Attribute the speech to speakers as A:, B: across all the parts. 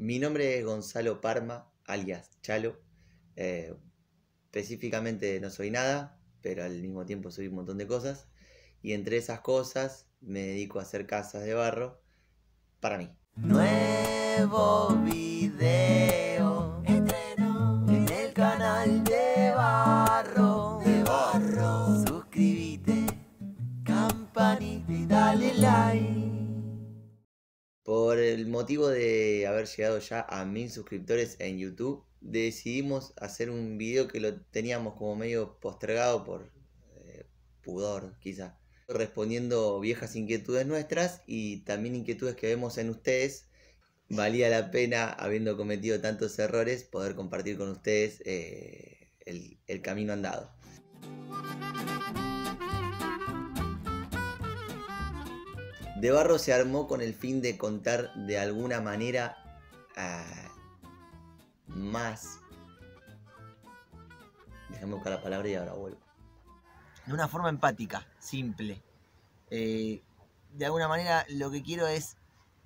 A: Mi nombre es Gonzalo Parma, alias Chalo. Eh, específicamente no soy nada, pero al mismo tiempo soy un montón de cosas. Y entre esas cosas me dedico a hacer casas de barro para mí. Nuevo video en el canal de barro. De barro. Suscríbete, campanita y dale like. Por el motivo de haber llegado ya a mil suscriptores en YouTube, decidimos hacer un video que lo teníamos como medio postergado por eh, pudor, quizá. Respondiendo viejas inquietudes nuestras y también inquietudes que vemos en ustedes. Valía la pena, habiendo cometido tantos errores, poder compartir con ustedes eh, el camino andado. De Barro se armó con el fin de contar de alguna manera ah, más. Déjame buscar la palabra y ahora vuelvo. De una forma empática, simple. Eh, de alguna manera lo que quiero es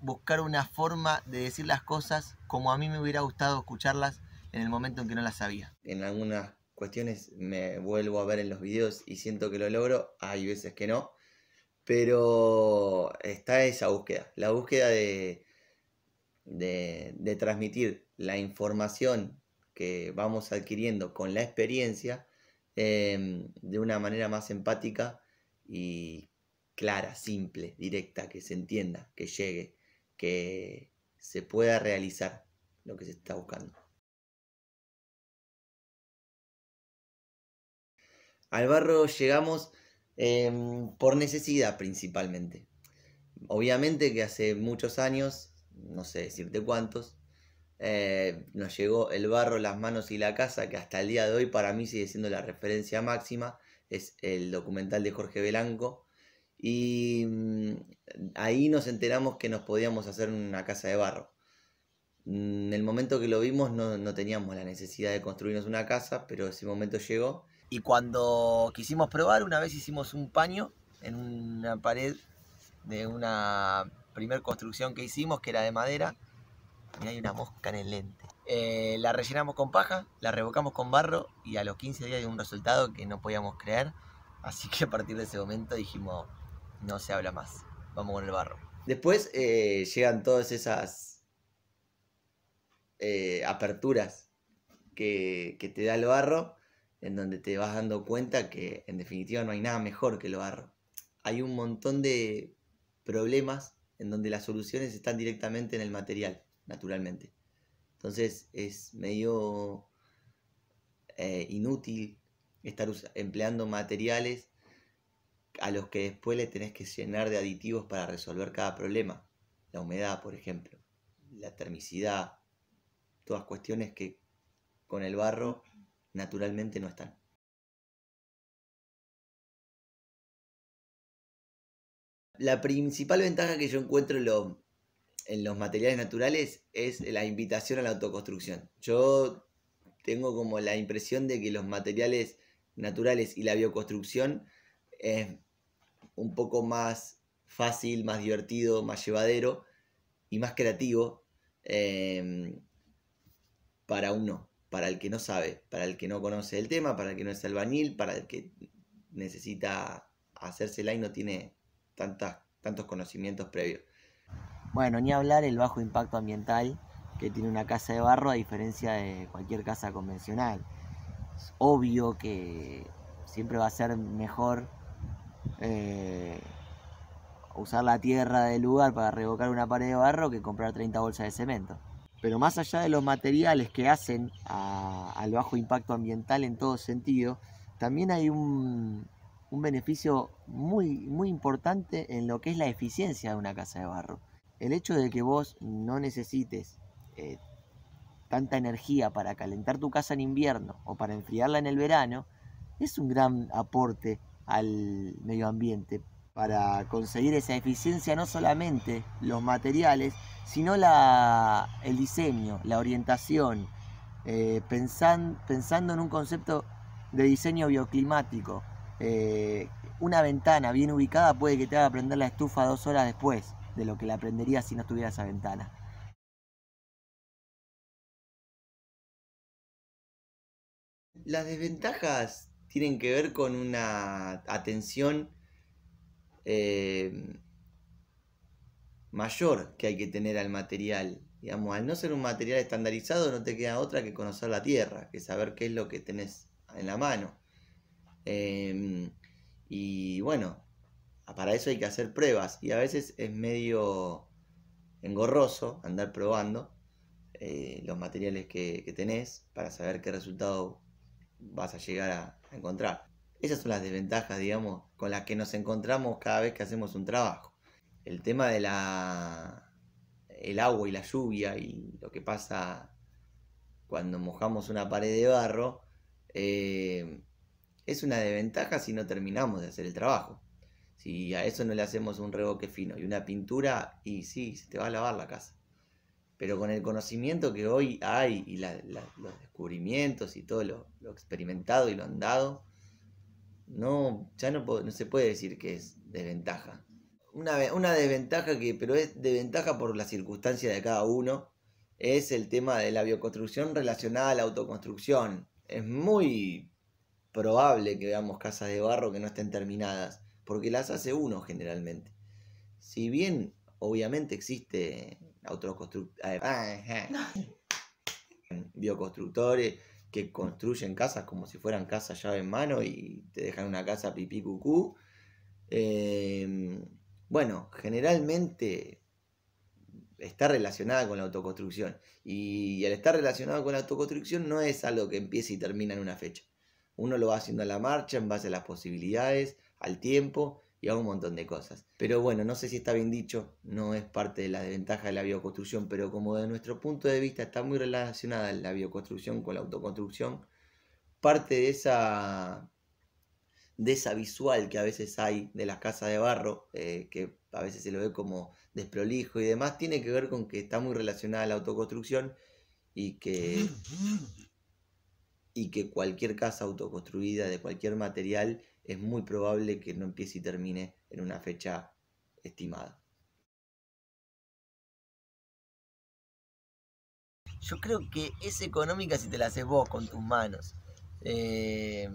A: buscar una forma de decir las cosas como a mí me hubiera gustado escucharlas en el momento en que no las sabía. En algunas cuestiones me vuelvo a ver en los videos y siento que lo logro, hay veces que no, pero está esa búsqueda, la búsqueda de, transmitir la información que vamos adquiriendo con la experiencia em, de una manera más empática y clara, simple, directa, que se entienda, que llegue, que se pueda
B: realizar lo que se está buscando.
A: Al barro llegamos Em, por necesidad principalmente. Obviamente que hace muchos años, no sé decirte cuántos, eh, nos llegó el barro, las manos y la casa, que hasta el día de hoy para mí sigue siendo la referencia máxima, es el documental de Jorge Belanco. Y mm, ahí nos enteramos que nos podíamos hacer una casa de barro. Mm, en el momento que lo vimos no, no teníamos la necesidad de construirnos una casa, pero ese momento llegó y cuando quisimos probar, una vez hicimos un paño en una pared de una primer construcción que hicimos, que era de madera. Y hay una mosca en el lente. Eh, la rellenamos con paja, la revocamos con barro y a los 15 días dio un resultado que no podíamos creer. Así que a partir de ese momento dijimos, no se habla más, vamos con el barro. Después eh, llegan todas esas eh, aperturas que, que te da el barro en donde te vas dando cuenta que en definitiva no hay nada mejor que el barro. Hay un montón de problemas en donde las soluciones están directamente en el material, naturalmente. Entonces es medio eh, inútil estar empleando materiales a los que después le tenés que llenar de aditivos para resolver cada problema. La humedad, por ejemplo, la termicidad, todas cuestiones que con el barro naturalmente no están. La principal ventaja que yo encuentro en, los materiales naturales es la invitación a la autoconstrucción. Yo tengo como la impresión de que los materiales naturales y la bioconstrucción es un poco más fácil, más divertido, más llevadero y más creativo eh, para uno para el que no sabe, para el que no conoce el tema, para el que no es albañil, para el que necesita hacérsela y no tiene tantas, tantos conocimientos previos. Bueno, ni hablar el bajo impacto ambiental que tiene una casa de barro a diferencia de cualquier casa convencional. Es obvio que siempre va a ser mejor eh, usar la tierra del lugar para revocar una pared de barro que comprar 30 bolsas de cemento. Pero más allá de los materiales que hacen al bajo impacto ambiental en todo sentido, también hay un, beneficio muy, muy importante en lo que es la eficiencia de una casa de barro. El hecho de que vos no necesites eh, tanta energía para calentar tu casa en invierno o para enfriarla en el verano, es un gran aporte al medio ambiente para conseguir esa eficiencia no solamente los materiales, sino la, el diseño, la orientación, eh, pensando en un concepto de diseño bioclimático. Eh, una ventana bien ubicada puede que te haga aprender la estufa dos horas después de lo que la aprendería si no tuviera esa ventana. Las desventajas tienen que ver con una atención eh, mayor que hay que tener al material. Digamos, al no ser un material estandarizado no te queda otra que conocer la tierra, que saber qué es lo que tenés en la mano. Em, y bueno, ah, para eso hay que hacer pruebas y a veces es medio engorroso andar probando eh, los materiales que, tenés para saber qué resultado vas a llegar a encontrar. Esas son las desventajas, digamos, con las que nos encontramos cada vez que hacemos un trabajo el tema de la el agua y la lluvia y lo que pasa cuando mojamos una pared de barro eh, es una desventaja si no terminamos de hacer el trabajo. Si a eso no le hacemos un revoque fino y una pintura, y sí, se te va a lavar la casa. Pero con el conocimiento que hoy hay y los descubrimientos y todo lo, experimentado y lo andado, no, ya no, no se puede decir que es desventaja una, desventaja que, pero es desventaja por la circunstancia de cada uno, es el tema de la bioconstrucción relacionada a la autoconstrucción. Es muy probable que veamos casas de barro que no estén terminadas, porque las hace uno generalmente. Si bien, obviamente, existe autoconstructores, bioconstructores que construyen casas como si fueran casas llave en mano y te dejan una casa pipí cucú. Eh, bueno, generalmente está relacionada con la autoconstrucción. Y al estar relacionado con la autoconstrucción no es algo que empiece y termina en una fecha. Uno lo va haciendo a la marcha en base a las posibilidades, al tiempo y a un montón de cosas. Pero bueno, no sé si está bien dicho, no es parte de la desventaja de la bioconstrucción, pero como de nuestro punto de vista está muy relacionada la bioconstrucción con la autoconstrucción, parte de esa de esa visual que a veces hay de las casas de barro, eh, que a veces se lo ve como desprolijo y demás, tiene que ver con que está muy relacionada a la autoconstrucción y que, y que cualquier casa autoconstruida de cualquier material es muy probable que no empiece y termine en una fecha estimada. Yo creo que es económica si te la haces vos con tus manos. Eh,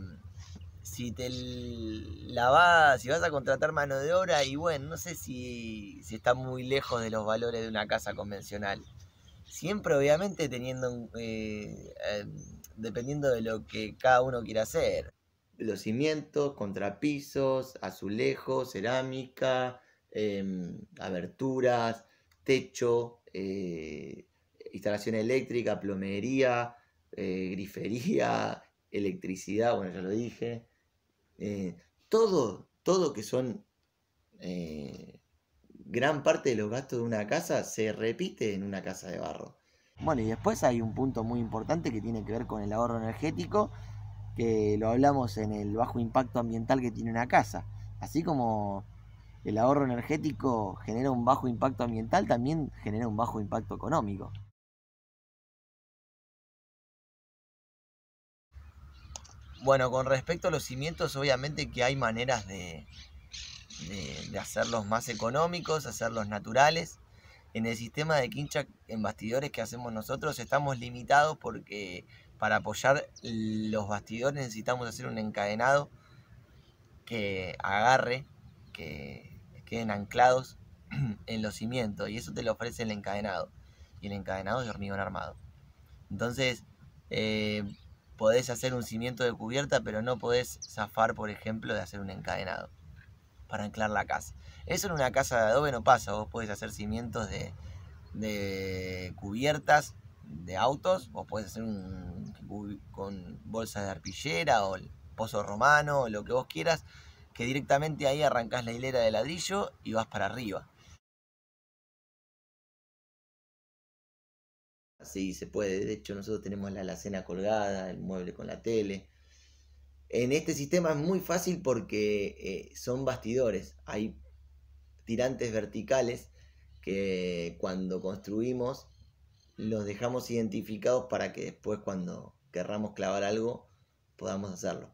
A: si te la vas, si vas a contratar mano de obra, y bueno, no sé si, está muy lejos de los valores de una casa convencional. Siempre, obviamente, teniendo eh, dependiendo de lo que cada uno quiera hacer. Los cimientos, contrapisos, azulejos, cerámica, em, aberturas, techo, eh, instalación eléctrica, plomería, eh, grifería, electricidad, bueno, ya lo dije. Eh, todo, todo que son eh, gran parte de los gastos de una casa se repite en una casa de barro. Bueno, y después hay un punto muy importante que tiene que ver con el ahorro energético, que lo hablamos en el bajo impacto ambiental que tiene una casa. Así como el ahorro energético genera un bajo impacto ambiental, también genera un bajo impacto económico. Bueno, con respecto a los cimientos, obviamente que hay maneras de, de, hacerlos más económicos, hacerlos naturales. En el sistema de quincha en bastidores que hacemos nosotros estamos limitados porque para apoyar los bastidores necesitamos hacer un encadenado que agarre, que queden anclados en los cimientos y eso te lo ofrece el encadenado y el encadenado es hormigón armado. Entonces, eh, podés hacer un cimiento de cubierta, pero no podés zafar, por ejemplo, de hacer un encadenado para anclar la casa. Eso en una casa de adobe no pasa, vos podés hacer cimientos de, cubiertas de autos, vos podés hacer un con bolsas de arpillera o el pozo romano, o lo que vos quieras, que directamente ahí arrancás la hilera de ladrillo
B: y vas para arriba.
A: así se puede. De hecho, nosotros tenemos la alacena colgada, el mueble con la tele. En este sistema es muy fácil porque eh, son bastidores. Hay tirantes verticales que cuando construimos los dejamos identificados para que después cuando querramos clavar algo podamos hacerlo.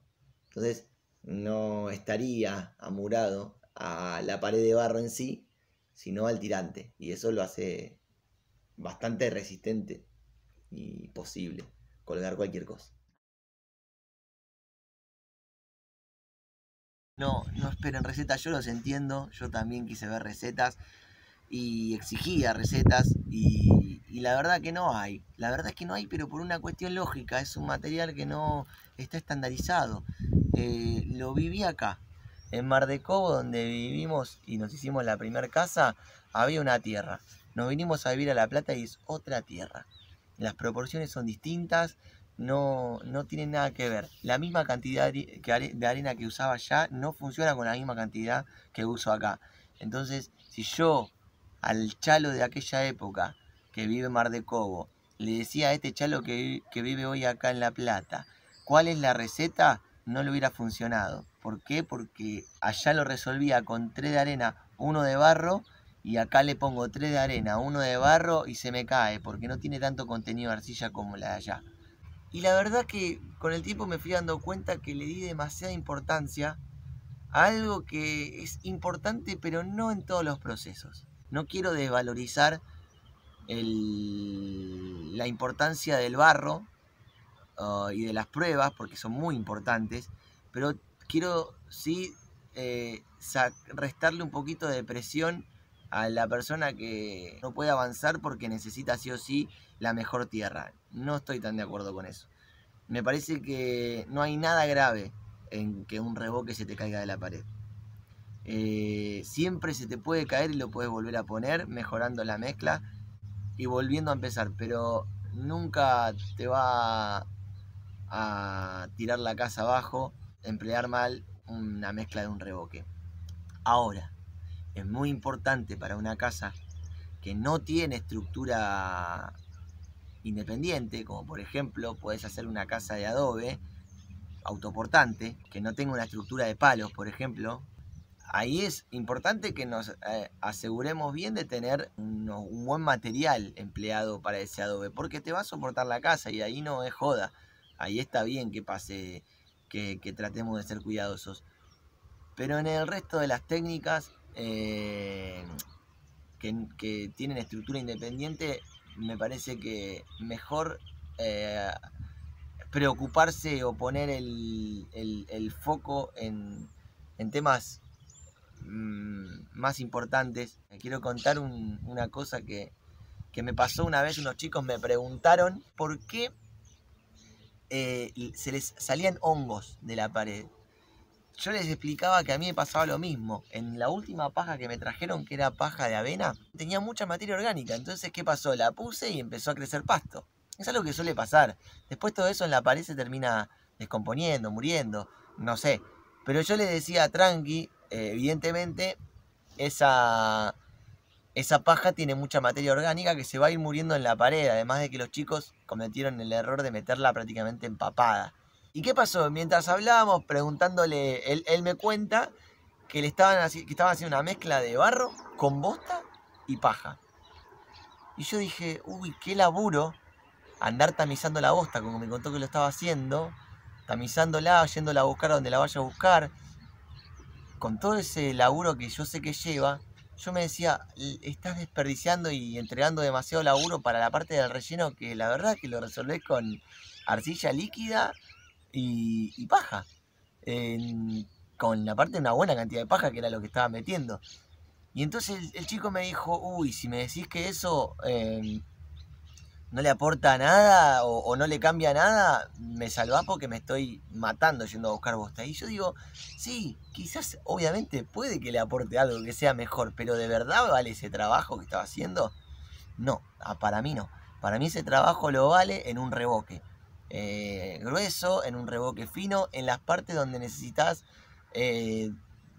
A: Entonces no estaría amurado a la pared de barro en sí, sino al tirante. Y eso lo hace bastante resistente y posible colgar cualquier cosa. No, no esperen recetas, yo los entiendo, yo también quise ver recetas y exigía recetas y, la verdad que no hay, la verdad es que no hay, pero por una cuestión lógica, es un material que no está estandarizado. Eh, lo viví acá, en Mar de Cobo, donde vivimos y nos hicimos la primera casa, había una tierra nos vinimos a vivir a La Plata y es otra tierra. Las proporciones son distintas, no, no tienen nada que ver. La misma cantidad de arena que usaba allá no funciona con la misma cantidad que uso acá. Entonces, si yo al chalo de aquella época que vive en Mar de Cobo, le decía a este chalo que, que vive hoy acá en La Plata, ¿cuál es la receta? No le hubiera funcionado. ¿Por qué? Porque allá lo resolvía con tres de arena, uno de barro y acá le pongo tres de arena, uno de barro y se me cae porque no tiene tanto contenido de arcilla como la de allá. Y la verdad que con el tiempo me fui dando cuenta que le di demasiada importancia a algo que es importante pero no en todos los procesos. No quiero desvalorizar la importancia del barro uh, y de las pruebas porque son muy importantes, pero quiero sí eh, restarle un poquito de presión a la persona que no puede avanzar porque necesita sí o sí la mejor tierra. No estoy tan de acuerdo con eso. Me parece que no hay nada grave en que un reboque se te caiga de la pared. Eh, siempre se te puede caer y lo puedes volver a poner, mejorando la mezcla y volviendo a empezar, pero nunca te va a tirar la casa abajo, emplear mal una mezcla de un reboque. Ahora, es muy importante para una casa que no tiene estructura independiente, como por ejemplo puedes hacer una casa de adobe autoportante, que no tenga una estructura de palos, por ejemplo. Ahí es importante que nos eh, aseguremos bien de tener un buen material empleado para ese adobe, porque te va a soportar la casa y ahí no es joda. Ahí está bien que pase, que tratemos de ser cuidadosos. Pero en el resto de las técnicas eh, que, tienen estructura independiente, me parece que mejor eh, preocuparse o poner el, foco en, temas mm, más importantes. Eh, quiero contar una cosa que, me pasó una vez, unos chicos me preguntaron por qué se les salían hongos de la pared yo les explicaba que a mí me pasaba lo mismo. En la última paja que me trajeron, que era paja de avena, tenía mucha materia orgánica. Entonces, ¿qué pasó? La puse y empezó a crecer pasto. Es algo que suele pasar. Después todo eso en la pared se termina descomponiendo, muriendo, no sé. Pero yo le decía a Tranqui, eh, evidentemente, esa, esa paja tiene mucha materia orgánica que se va a ir muriendo en la pared, además de que los chicos cometieron el error de meterla prácticamente empapada. ¿Y qué pasó? Mientras hablábamos, preguntándole, él, me cuenta que le estaban, que estaban haciendo una mezcla de barro con bosta y paja. Y yo dije, uy, qué laburo andar tamizando la bosta, como me contó que lo estaba haciendo, tamizándola, yéndola a buscar donde la vaya a buscar. Con todo ese laburo que yo sé que lleva, yo me decía, estás desperdiciando y entregando demasiado laburo para la parte del relleno que la verdad que lo resolvés con arcilla líquida y, paja. con la parte de una buena cantidad de paja que era lo que estaba metiendo. Y entonces el, chico me dijo, uy, si me decís que eso em, no le aporta nada o, no le cambia nada, me salvás porque me estoy matando yendo a buscar bosta. Y yo digo, sí, quizás obviamente puede que le aporte algo que sea mejor, pero ¿de verdad vale ese trabajo que estaba haciendo? No, ah, para mí no. Para mí ese trabajo lo vale en un reboque. Eh, grueso, en un revoque fino, en las partes donde necesitas eh,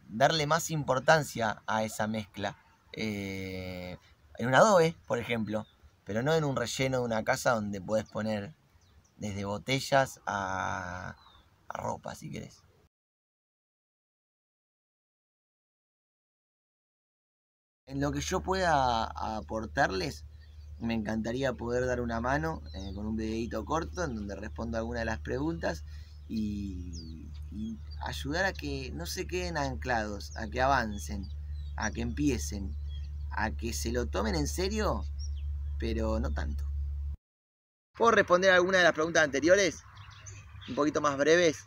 A: darle más importancia a esa mezcla. Eh, en un adobe, por ejemplo, pero no en un relleno de una casa donde puedes poner desde botellas a, a ropa, si querés. En lo que yo pueda aportarles me encantaría poder dar una mano eh, con un videito corto en donde respondo alguna de las preguntas y, y ayudar a que no se queden anclados, a que avancen, a que empiecen, a que se lo tomen en serio, pero no tanto. ¿Puedo responder alguna de las preguntas anteriores? Un poquito más breves.